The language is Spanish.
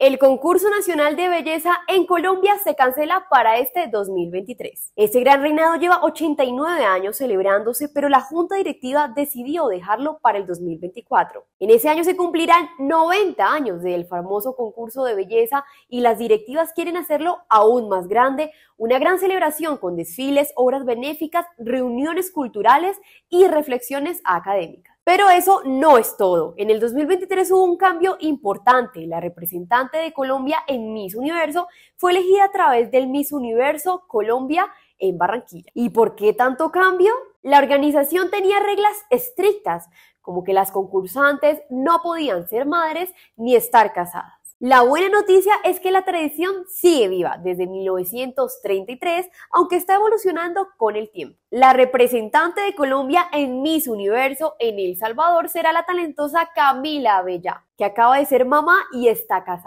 El concurso nacional de belleza en Colombia se cancela para este 2023. Este gran reinado lleva 89 años celebrándose, pero la junta directiva decidió dejarlo para el 2024. En ese año se cumplirán 90 años del famoso concurso de belleza y las directivas quieren hacerlo aún más grande, una gran celebración con desfiles, obras benéficas, reuniones culturales y reflexiones académicas. Pero eso no es todo. En el 2023 hubo un cambio importante. La representante de Colombia en Miss Universo fue elegida a través del Miss Universo Colombia en Barranquilla. ¿Y por qué tanto cambio? La organización tenía reglas estrictas, como que las concursantes no podían ser madres ni estar casadas. La buena noticia es que la tradición sigue viva desde 1933, aunque está evolucionando con el tiempo. La representante de Colombia en Miss Universo en El Salvador será la talentosa Camila Bella, que acaba de ser mamá y está casada.